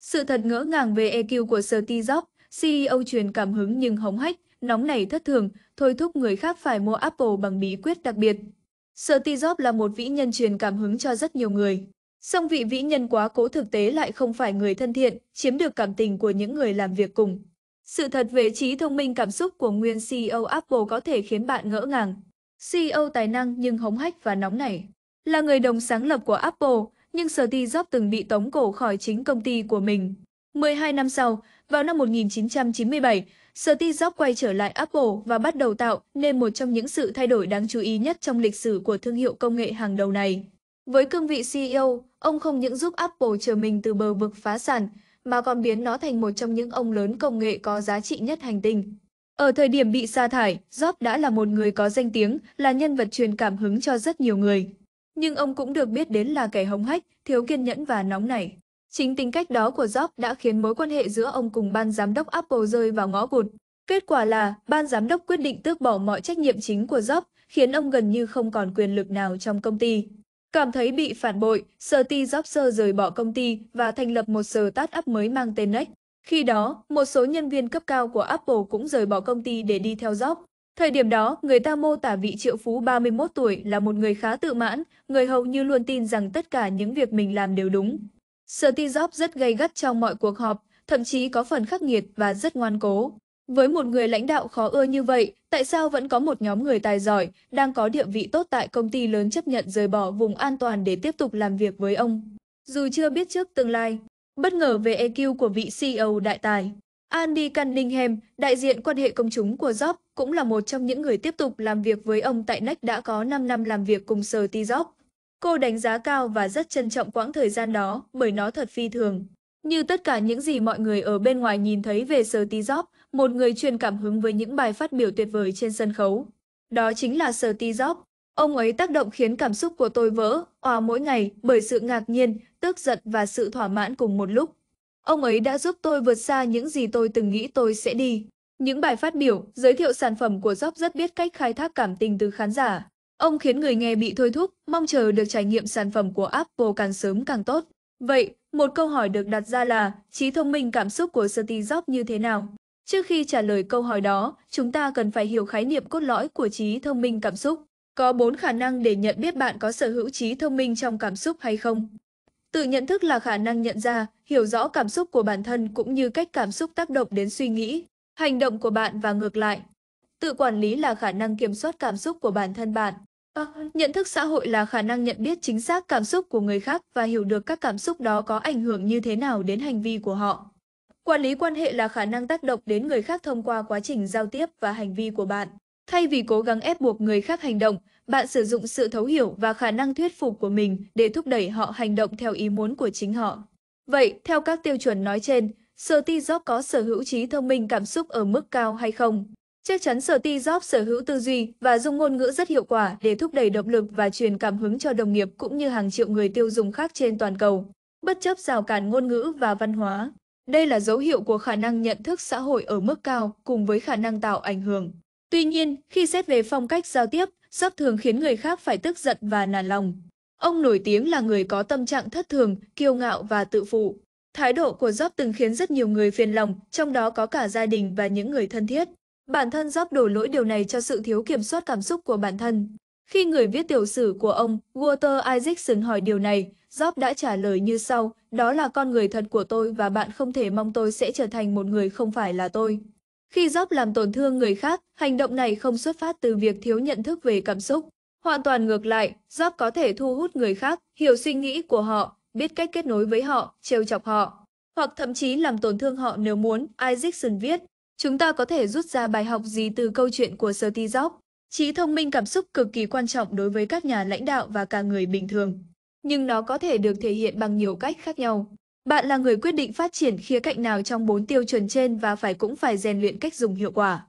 Sự thật ngỡ ngàng về EQ của Steve Jobs, CEO truyền cảm hứng nhưng hống hách, nóng nảy thất thường, thôi thúc người khác phải mua Apple bằng bí quyết đặc biệt. Steve Jobs là một vĩ nhân truyền cảm hứng cho rất nhiều người. Song vị vĩ nhân quá cố thực tế lại không phải người thân thiện, chiếm được cảm tình của những người làm việc cùng. Sự thật về trí thông minh cảm xúc của nguyên CEO Apple có thể khiến bạn ngỡ ngàng. CEO tài năng nhưng hống hách và nóng nảy. Là người đồng sáng lập của Apple, nhưng Steve Jobs từng bị tống cổ khỏi chính công ty của mình. 12 năm sau, vào năm 1997, Steve Jobs quay trở lại Apple và bắt đầu tạo nên một trong những sự thay đổi đáng chú ý nhất trong lịch sử của thương hiệu công nghệ hàng đầu này. Với cương vị CEO, ông không những giúp Apple trở mình từ bờ vực phá sản, mà còn biến nó thành một trong những ông lớn công nghệ có giá trị nhất hành tinh. Ở thời điểm bị sa thải, Jobs đã là một người có danh tiếng, là nhân vật truyền cảm hứng cho rất nhiều người nhưng ông cũng được biết đến là kẻ hống hách, thiếu kiên nhẫn và nóng nảy. Chính tính cách đó của Jobs đã khiến mối quan hệ giữa ông cùng ban giám đốc Apple rơi vào ngõ cụt. Kết quả là, ban giám đốc quyết định tước bỏ mọi trách nhiệm chính của Jobs, khiến ông gần như không còn quyền lực nào trong công ty. Cảm thấy bị phản bội, Steve Jobs rời bỏ công ty và thành lập một start-up mới mang tên Next. Khi đó, một số nhân viên cấp cao của Apple cũng rời bỏ công ty để đi theo Jobs. Thời điểm đó, người ta mô tả vị triệu phú 31 tuổi là một người khá tự mãn, người hầu như luôn tin rằng tất cả những việc mình làm đều đúng. Steve Jobs rất gay gắt trong mọi cuộc họp, thậm chí có phần khắc nghiệt và rất ngoan cố. Với một người lãnh đạo khó ưa như vậy, tại sao vẫn có một nhóm người tài giỏi, đang có địa vị tốt tại công ty lớn chấp nhận rời bỏ vùng an toàn để tiếp tục làm việc với ông? Dù chưa biết trước tương lai, bất ngờ về EQ của vị CEO đại tài. Andy Cunningham, đại diện quan hệ công chúng của Jobs, cũng là một trong những người tiếp tục làm việc với ông tại Nách đã có 5 năm làm việc cùng Sở Ti Gióc. Cô đánh giá cao và rất trân trọng quãng thời gian đó bởi nó thật phi thường. Như tất cả những gì mọi người ở bên ngoài nhìn thấy về Sở Ti Gióc, một người truyền cảm hứng với những bài phát biểu tuyệt vời trên sân khấu. Đó chính là Sở Ti Gióc. Ông ấy tác động khiến cảm xúc của tôi vỡ, hòa mỗi ngày bởi sự ngạc nhiên, tức giận và sự thỏa mãn cùng một lúc. Ông ấy đã giúp tôi vượt xa những gì tôi từng nghĩ tôi sẽ đi. Những bài phát biểu, giới thiệu sản phẩm của Job rất biết cách khai thác cảm tình từ khán giả. Ông khiến người nghe bị thôi thúc, mong chờ được trải nghiệm sản phẩm của Apple càng sớm càng tốt. Vậy, một câu hỏi được đặt ra là, trí thông minh cảm xúc của Steve Jobs như thế nào? Trước khi trả lời câu hỏi đó, chúng ta cần phải hiểu khái niệm cốt lõi của trí thông minh cảm xúc. Có bốn khả năng để nhận biết bạn có sở hữu trí thông minh trong cảm xúc hay không. Tự nhận thức là khả năng nhận ra, hiểu rõ cảm xúc của bản thân cũng như cách cảm xúc tác động đến suy nghĩ, hành động của bạn và ngược lại. Tự quản lý là khả năng kiểm soát cảm xúc của bản thân bạn. À, nhận thức xã hội là khả năng nhận biết chính xác cảm xúc của người khác và hiểu được các cảm xúc đó có ảnh hưởng như thế nào đến hành vi của họ. Quản lý quan hệ là khả năng tác động đến người khác thông qua quá trình giao tiếp và hành vi của bạn. Thay vì cố gắng ép buộc người khác hành động, bạn sử dụng sự thấu hiểu và khả năng thuyết phục của mình để thúc đẩy họ hành động theo ý muốn của chính họ. Vậy, theo các tiêu chuẩn nói trên, Sở ti Jobs có sở hữu trí thông minh cảm xúc ở mức cao hay không? Chắc chắn sở ti Jobs sở hữu tư duy và dùng ngôn ngữ rất hiệu quả để thúc đẩy động lực và truyền cảm hứng cho đồng nghiệp cũng như hàng triệu người tiêu dùng khác trên toàn cầu, bất chấp rào cản ngôn ngữ và văn hóa. Đây là dấu hiệu của khả năng nhận thức xã hội ở mức cao cùng với khả năng tạo ảnh hưởng. Tuy nhiên, khi xét về phong cách giao tiếp, Jobs thường khiến người khác phải tức giận và nản lòng. Ông nổi tiếng là người có tâm trạng thất thường, kiêu ngạo và tự phụ. Thái độ của Job từng khiến rất nhiều người phiền lòng, trong đó có cả gia đình và những người thân thiết. Bản thân Job đổ lỗi điều này cho sự thiếu kiểm soát cảm xúc của bản thân. Khi người viết tiểu sử của ông, Walter Isaacson hỏi điều này, Job đã trả lời như sau, đó là con người thật của tôi và bạn không thể mong tôi sẽ trở thành một người không phải là tôi. Khi Job làm tổn thương người khác, hành động này không xuất phát từ việc thiếu nhận thức về cảm xúc. Hoàn toàn ngược lại, Job có thể thu hút người khác, hiểu suy nghĩ của họ, biết cách kết nối với họ, trêu chọc họ, hoặc thậm chí làm tổn thương họ nếu muốn, Isaacson viết. Chúng ta có thể rút ra bài học gì từ câu chuyện của Sir Jobs? Trí thông minh cảm xúc cực kỳ quan trọng đối với các nhà lãnh đạo và cả người bình thường, nhưng nó có thể được thể hiện bằng nhiều cách khác nhau. Bạn là người quyết định phát triển khía cạnh nào trong bốn tiêu chuẩn trên và phải cũng phải rèn luyện cách dùng hiệu quả.